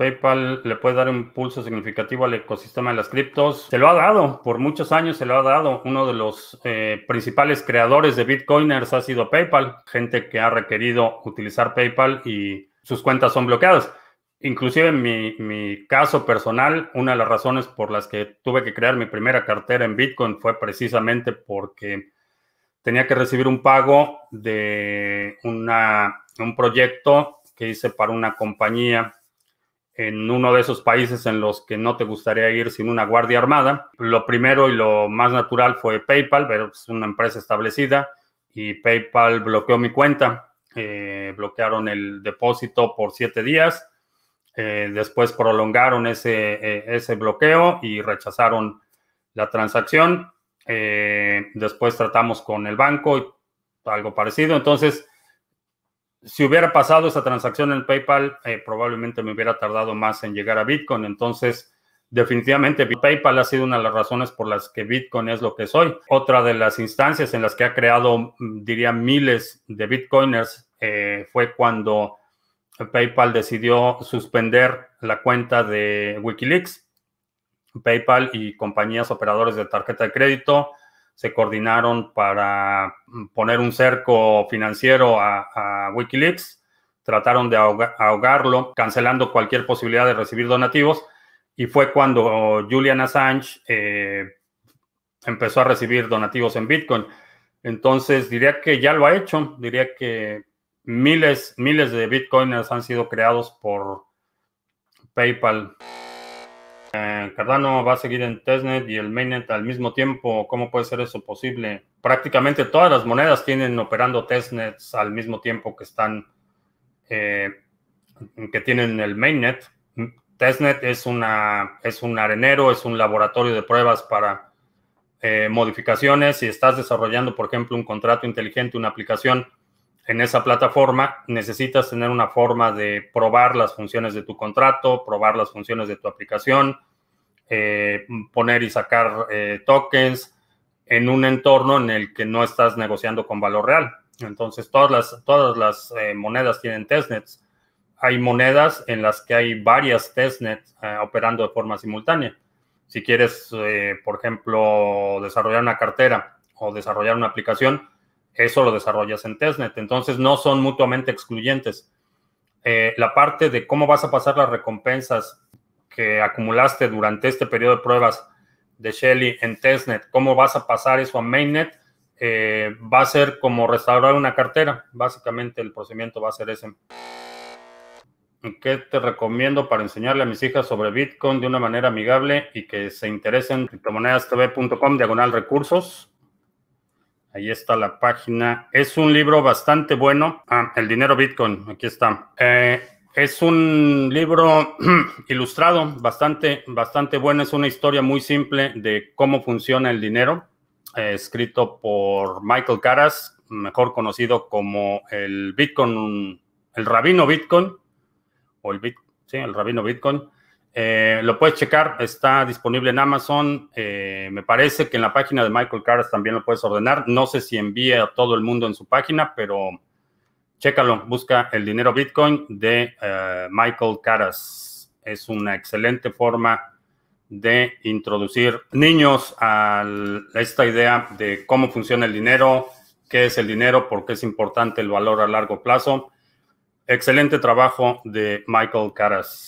PayPal le puede dar un pulso significativo al ecosistema de las criptos. Se lo ha dado, por muchos años se lo ha dado. Uno de los eh, principales creadores de Bitcoiners ha sido PayPal, gente que ha requerido utilizar PayPal y sus cuentas son bloqueadas. Inclusive en mi, caso personal, una de las razones por las que tuve que crear mi primera cartera en Bitcoin fue precisamente porque tenía que recibir un pago de un proyecto que hice para una compañía en uno de esos países en los que no te gustaría ir sin una guardia armada. Lo primero y lo más natural fue PayPal, pero es una empresa establecida y PayPal bloqueó mi cuenta. Eh, bloquearon el depósito por siete días. Eh, después prolongaron ese, eh, ese bloqueo y rechazaron la transacción. después tratamos con el banco y algo parecido. Entonces, si hubiera pasado esa transacción en PayPal, eh, probablemente me hubiera tardado más en llegar a Bitcoin. Entonces, definitivamente PayPal ha sido una de las razones por las que Bitcoin es lo que soy. Otra de las instancias en las que ha creado, mm, diría, miles de Bitcoiners eh, fue cuando PayPal decidió suspender la cuenta de Wikileaks. PayPal y compañías operadores de tarjeta de crédito se coordinaron para mm, poner un cerco financiero a, Wikileaks, trataron de ahogarlo, cancelando cualquier posibilidad de recibir donativos, y fue cuando Julian Assange eh, empezó a recibir donativos en Bitcoin. Entonces diría que ya lo ha hecho, diría que miles, miles de Bitcoiners han sido creados por PayPal. Eh, Cardano va a seguir en testnet y el mainnet al mismo tiempo. ¿Cómo puede ser eso posible? Prácticamente todas las monedas tienen operando testnets al mismo tiempo que están, eh, que tienen el mainnet. Testnet es, una, es un arenero, es un laboratorio de pruebas para eh, modificaciones. Si estás desarrollando, por ejemplo, un contrato inteligente, una aplicación, en esa plataforma, necesitas tener una forma de probar las funciones de tu contrato, probar las funciones de tu aplicación, eh, poner y sacar eh, tokens en un entorno en el que no estás negociando con valor real. Entonces, todas las, todas las eh, monedas tienen testnets. Hay monedas en las que hay varias testnets operando de forma simultánea. Si quieres, por ejemplo, desarrollar una cartera o desarrollar una aplicación, eso lo desarrollas en testnet. Entonces no son mutuamente excluyentes. Eh, la parte de cómo vas a pasar las recompensas que acumulaste durante este periodo de pruebas de Shelly en testnet, cómo vas a pasar eso a mainnet, eh, va a ser como restaurar una cartera. Básicamente el procedimiento va a ser ese. ¿Qué te recomiendo para enseñarle a mis hijas sobre Bitcoin de una manera amigable y que se interesen criptomonedastv.com diagonal recursos? Ahí está la página. Es un libro bastante bueno. Ah, El dinero Bitcoin, aquí está. Eh, es un libro ilustrado, bastante, bastante bueno. Es una historia muy simple de cómo funciona el dinero, eh, escrito por Michael Caras, mejor conocido como el Bitcoin, el rabino Bitcoin, o el, sí, el rabino Bitcoin. Eh, lo puedes checar, está disponible en Amazon. Eh, me parece que en la página de Michael Caras también lo puedes ordenar. No sé si envía a todo el mundo en su página, pero chécalo. Busca el dinero Bitcoin de eh, Michael Caras. Es una excelente forma de introducir niños a esta idea de cómo funciona el dinero, qué es el dinero, por qué es importante el valor a largo plazo. Excelente trabajo de Michael Caras.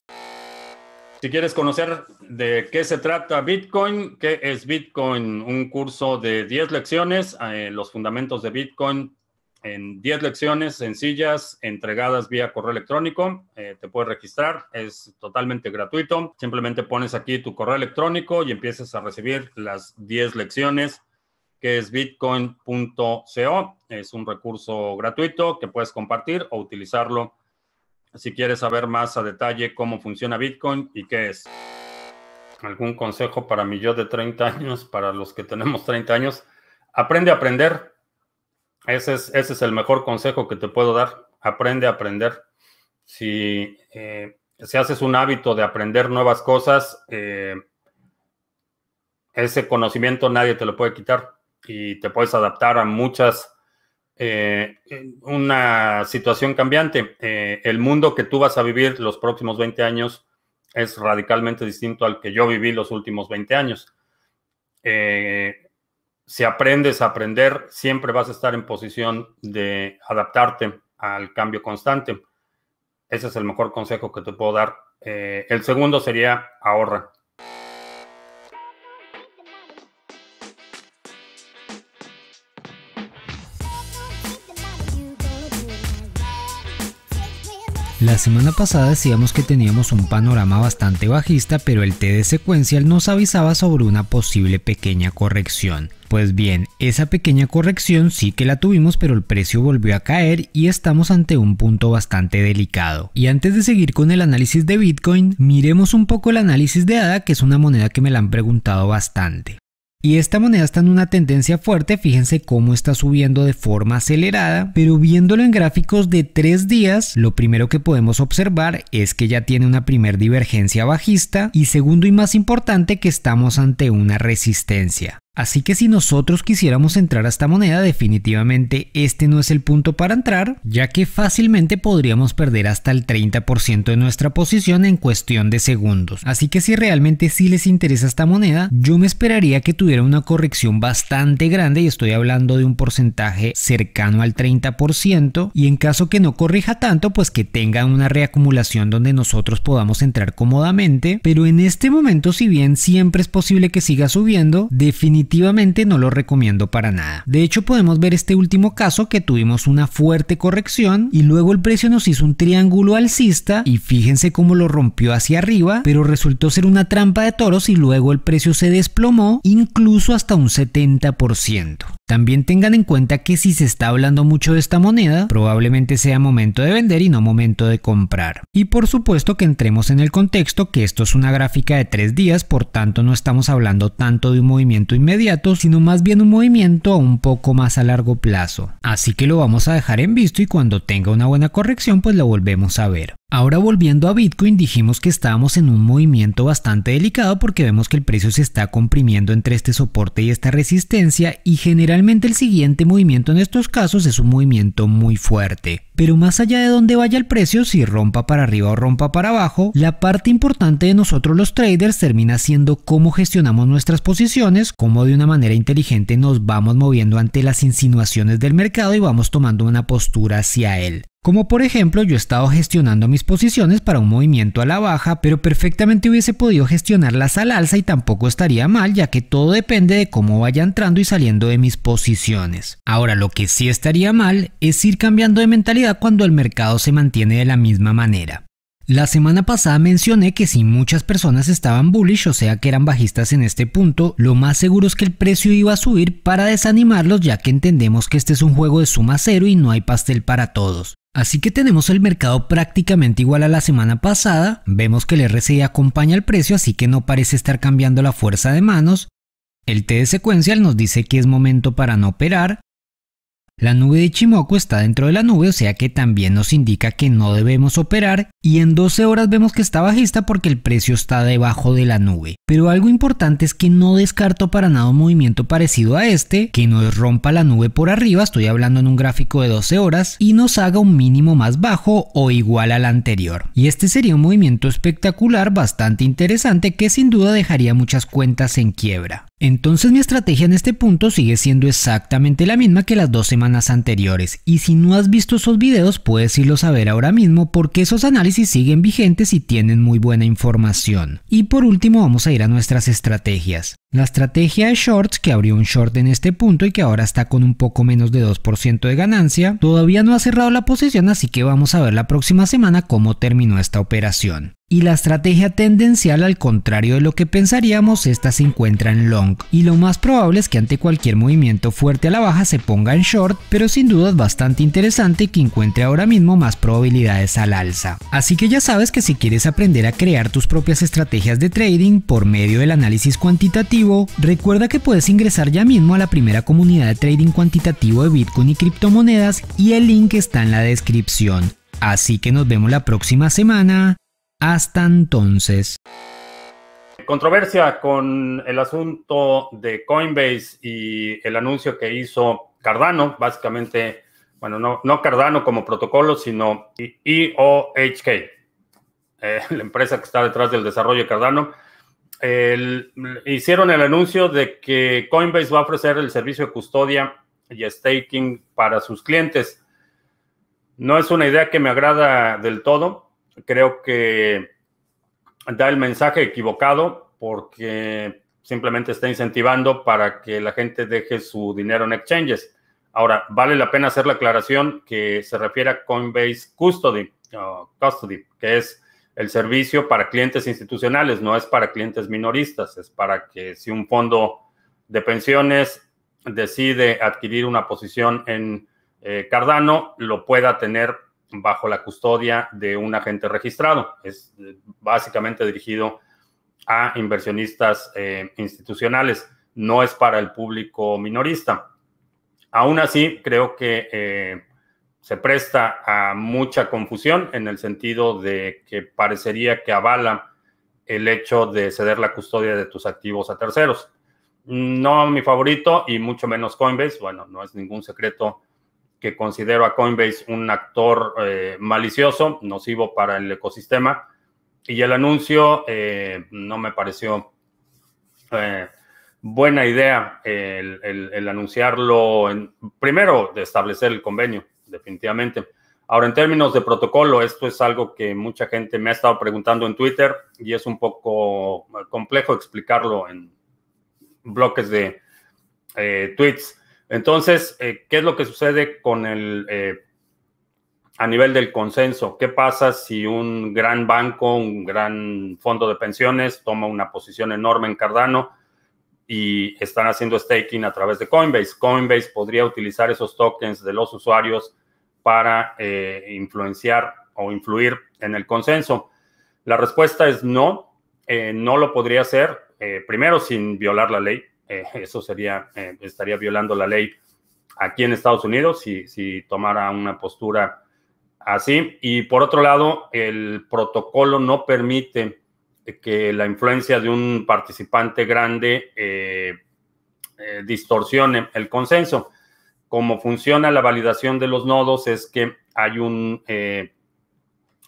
Si quieres conocer de qué se trata Bitcoin, qué es Bitcoin, un curso de 10 lecciones, eh, los fundamentos de Bitcoin en 10 lecciones sencillas entregadas vía correo electrónico. Eh, te puedes registrar, es totalmente gratuito. Simplemente pones aquí tu correo electrónico y empiezas a recibir las 10 lecciones que es bitcoin.co. Es un recurso gratuito que puedes compartir o utilizarlo si quieres saber más a detalle cómo funciona Bitcoin y qué es. ¿Algún consejo para mi yo de 30 años, para los que tenemos 30 años? Aprende a aprender. Ese es, ese es el mejor consejo que te puedo dar. Aprende a aprender. Si, eh, si haces un hábito de aprender nuevas cosas, eh, ese conocimiento nadie te lo puede quitar y te puedes adaptar a muchas eh, una situación cambiante. Eh, el mundo que tú vas a vivir los próximos 20 años es radicalmente distinto al que yo viví los últimos 20 años. Eh, si aprendes a aprender, siempre vas a estar en posición de adaptarte al cambio constante. Ese es el mejor consejo que te puedo dar. el segundo sería ahorra. La semana pasada decíamos que teníamos un panorama bastante bajista, pero el TD secuencial nos avisaba sobre una posible pequeña corrección. Pues bien, esa pequeña corrección sí que la tuvimos, pero el precio volvió a caer y estamos ante un punto bastante delicado. Y antes de seguir con el análisis de Bitcoin, miremos un poco el análisis de ADA, que es una moneda que me la han preguntado bastante. Y esta moneda está en una tendencia fuerte, fíjense cómo está subiendo de forma acelerada, pero viéndolo en gráficos de 3 días, lo primero que podemos observar es que ya tiene una primer divergencia bajista y segundo y más importante que estamos ante una resistencia. Así que si nosotros quisiéramos entrar a esta moneda, definitivamente este no es el punto para entrar, ya que fácilmente podríamos perder hasta el 30% de nuestra posición en cuestión de segundos. Así que si realmente sí les interesa esta moneda, yo me esperaría que tuviera una corrección bastante grande y estoy hablando de un porcentaje cercano al 30% y en caso que no corrija tanto, pues que tenga una reacumulación donde nosotros podamos entrar cómodamente, pero en este momento si bien siempre es posible que siga subiendo, definitivamente definitivamente no lo recomiendo para nada. De hecho, podemos ver este último caso que tuvimos una fuerte corrección y luego el precio nos hizo un triángulo alcista y fíjense cómo lo rompió hacia arriba, pero resultó ser una trampa de toros y luego el precio se desplomó incluso hasta un 70%. También tengan en cuenta que si se está hablando mucho de esta moneda, probablemente sea momento de vender y no momento de comprar. Y por supuesto que entremos en el contexto que esto es una gráfica de 3 días, por tanto no estamos hablando tanto de un movimiento inmediato inmediato, sino más bien un movimiento un poco más a largo plazo. Así que lo vamos a dejar en visto y cuando tenga una buena corrección pues lo volvemos a ver. Ahora volviendo a Bitcoin, dijimos que estábamos en un movimiento bastante delicado porque vemos que el precio se está comprimiendo entre este soporte y esta resistencia y generalmente el siguiente movimiento en estos casos es un movimiento muy fuerte. Pero más allá de dónde vaya el precio, si rompa para arriba o rompa para abajo, la parte importante de nosotros los traders termina siendo cómo gestionamos nuestras posiciones, cómo de una manera inteligente nos vamos moviendo ante las insinuaciones del mercado y vamos tomando una postura hacia él. Como por ejemplo, yo he estado gestionando mis posiciones para un movimiento a la baja, pero perfectamente hubiese podido gestionarlas al alza y tampoco estaría mal, ya que todo depende de cómo vaya entrando y saliendo de mis posiciones. Ahora, lo que sí estaría mal es ir cambiando de mentalidad cuando el mercado se mantiene de la misma manera. La semana pasada mencioné que si muchas personas estaban bullish, o sea que eran bajistas en este punto, lo más seguro es que el precio iba a subir para desanimarlos ya que entendemos que este es un juego de suma cero y no hay pastel para todos. Así que tenemos el mercado prácticamente igual a la semana pasada, vemos que el RSI acompaña el precio así que no parece estar cambiando la fuerza de manos, el T de secuencial nos dice que es momento para no operar, la nube de Chimoku está dentro de la nube o sea que también nos indica que no debemos operar y en 12 horas vemos que está bajista porque el precio está debajo de la nube. Pero algo importante es que no descarto para nada un movimiento parecido a este, que nos rompa la nube por arriba, estoy hablando en un gráfico de 12 horas, y nos haga un mínimo más bajo o igual al anterior. Y este sería un movimiento espectacular, bastante interesante, que sin duda dejaría muchas cuentas en quiebra. Entonces mi estrategia en este punto sigue siendo exactamente la misma que las dos semanas anteriores, y si no has visto esos videos puedes irlos a ver ahora mismo porque esos análisis si siguen vigentes y tienen muy buena información. Y por último vamos a ir a nuestras estrategias. La estrategia de shorts, que abrió un short en este punto y que ahora está con un poco menos de 2% de ganancia, todavía no ha cerrado la posición, así que vamos a ver la próxima semana cómo terminó esta operación. Y la estrategia tendencial, al contrario de lo que pensaríamos, esta se encuentra en long. Y lo más probable es que ante cualquier movimiento fuerte a la baja se ponga en short, pero sin duda es bastante interesante que encuentre ahora mismo más probabilidades al alza. Así que ya sabes que si quieres aprender a crear tus propias estrategias de trading por medio del análisis cuantitativo, recuerda que puedes ingresar ya mismo a la primera comunidad de trading cuantitativo de Bitcoin y criptomonedas y el link está en la descripción. Así que nos vemos la próxima semana. Hasta entonces. Controversia con el asunto de Coinbase y el anuncio que hizo Cardano, básicamente, bueno, no, no Cardano como protocolo, sino IOHK eh, la empresa que está detrás del desarrollo de Cardano hicieron el anuncio de que Coinbase va a ofrecer el servicio de custodia y staking para sus clientes. No es una idea que me agrada del todo. Creo que da el mensaje equivocado porque simplemente está incentivando para que la gente deje su dinero en exchanges. Ahora, vale la pena hacer la aclaración que se refiere a Coinbase Custody, custody que es el servicio para clientes institucionales, no es para clientes minoristas, es para que si un fondo de pensiones decide adquirir una posición en eh, Cardano, lo pueda tener bajo la custodia de un agente registrado. Es eh, básicamente dirigido a inversionistas eh, institucionales, no es para el público minorista. Aún así, creo que se presta a mucha confusión en el sentido de que parecería que avala el hecho de ceder la custodia de tus activos a terceros. No mi favorito y mucho menos Coinbase. Bueno, no es ningún secreto que considero a Coinbase un actor eh, malicioso, nocivo para el ecosistema. Y el anuncio eh, no me pareció eh, buena idea el, anunciarlo, en, primero de establecer el convenio definitivamente. Ahora, en términos de protocolo, esto es algo que mucha gente me ha estado preguntando en Twitter y es un poco eh, complejo explicarlo en bloques de eh, tweets. Entonces, eh, ¿qué es lo que sucede con el a nivel del consenso? ¿Qué pasa si un gran banco, un gran fondo de pensiones toma una posición enorme en Cardano y están haciendo staking a través de Coinbase? Coinbase podría utilizar esos tokens de los usuarios para eh, influenciar o influir en el consenso? La respuesta es no, eh, no lo podría hacer, eh, primero sin violar la ley, eso sería, estaría violando la ley aquí en Estados Unidos si, tomara una postura así. Y por otro lado, el protocolo no permite que la influencia de un participante grande distorsione el consenso cómo funciona la validación de los nodos es que hay un, eh,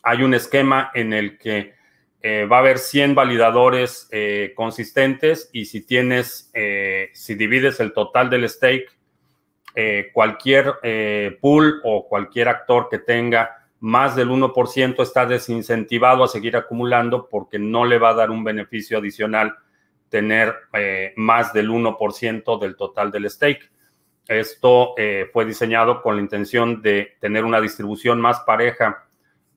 hay un esquema en el que eh, va a haber 100 validadores eh, consistentes y si tienes, si divides el total del stake, cualquier pool o cualquier actor que tenga más del 1% está desincentivado a seguir acumulando porque no le va a dar un beneficio adicional tener más del 1% del total del stake. Esto eh, fue diseñado con la intención de tener una distribución más pareja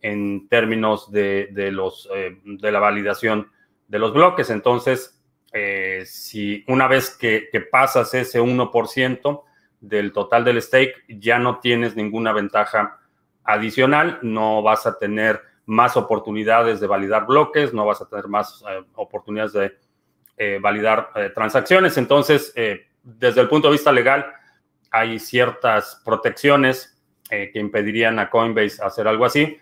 en términos de, los, eh, de la validación de los bloques. Entonces, eh, si una vez que, que, pasas ese 1% del total del stake, ya no tienes ninguna ventaja adicional, no vas a tener más oportunidades de validar bloques, no vas a tener más oportunidades de validar transacciones. Entonces, desde el punto de vista legal, hay ciertas protecciones eh, que impedirían a Coinbase hacer algo así.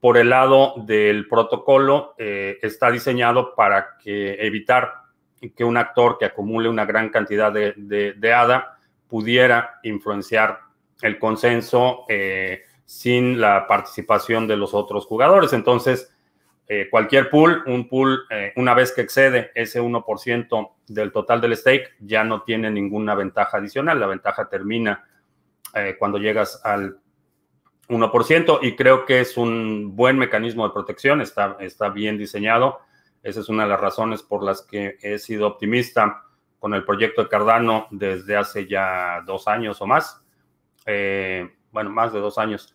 Por el lado del protocolo, eh, está diseñado para que evitar que un actor que acumule una gran cantidad de, de, ADA pudiera influenciar el consenso eh, sin la participación de los otros jugadores. Entonces, eh, cualquier pool, un pool, eh, una vez que excede ese 1% del total del stake, ya no tiene ninguna ventaja adicional. La ventaja termina eh, cuando llegas al 1% y creo que es un buen mecanismo de protección, está, está bien diseñado. Esa es una de las razones por las que he sido optimista con el proyecto de Cardano desde hace ya dos años o más. bueno, más de dos años.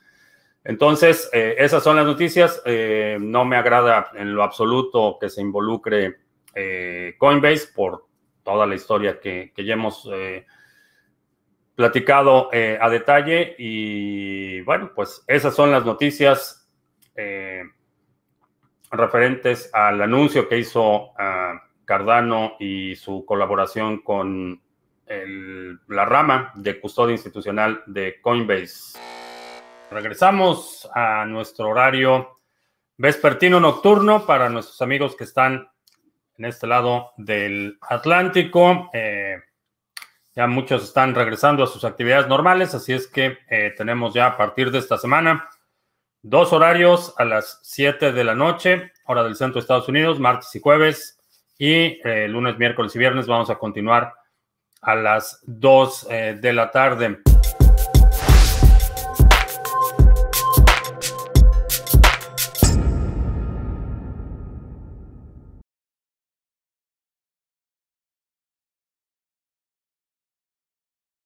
Entonces, eh, esas son las noticias. Eh, no me agrada en lo absoluto que se involucre eh, Coinbase por toda la historia que, ya hemos platicado a detalle. Y bueno, pues esas son las noticias referentes al anuncio que hizo ah, Cardano y su colaboración con la rama de custodia institucional de Coinbase. Regresamos a nuestro horario vespertino nocturno para nuestros amigos que están en este lado del Atlántico. Eh, ya muchos están regresando a sus actividades normales, así es que eh, tenemos ya a partir de esta semana dos horarios a las 7 de la noche, hora del centro de Estados Unidos, martes y jueves, y eh, lunes, miércoles y viernes vamos a continuar a las 2 de la tarde.